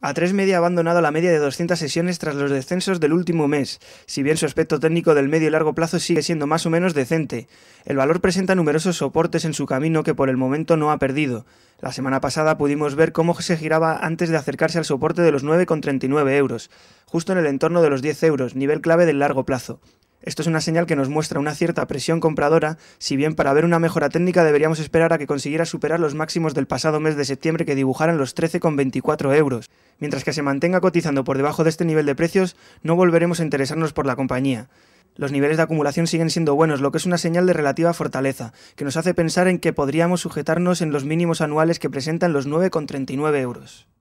A3 Media ha abandonado la media de 200 sesiones tras los descensos del último mes, si bien su aspecto técnico del medio y largo plazo sigue siendo más o menos decente. El valor presenta numerosos soportes en su camino que por el momento no ha perdido. La semana pasada pudimos ver cómo se giraba antes de acercarse al soporte de los 9,39 euros, justo en el entorno de los 10 euros, nivel clave del largo plazo. Esto es una señal que nos muestra una cierta presión compradora, si bien para ver una mejora técnica deberíamos esperar a que consiguiera superar los máximos del pasado mes de septiembre que dibujaran los 13,24 euros. Mientras que se mantenga cotizando por debajo de este nivel de precios, no volveremos a interesarnos por la compañía. Los niveles de acumulación siguen siendo buenos, lo que es una señal de relativa fortaleza, que nos hace pensar en que podríamos sujetarnos en los mínimos anuales que presentan los 9,39 euros.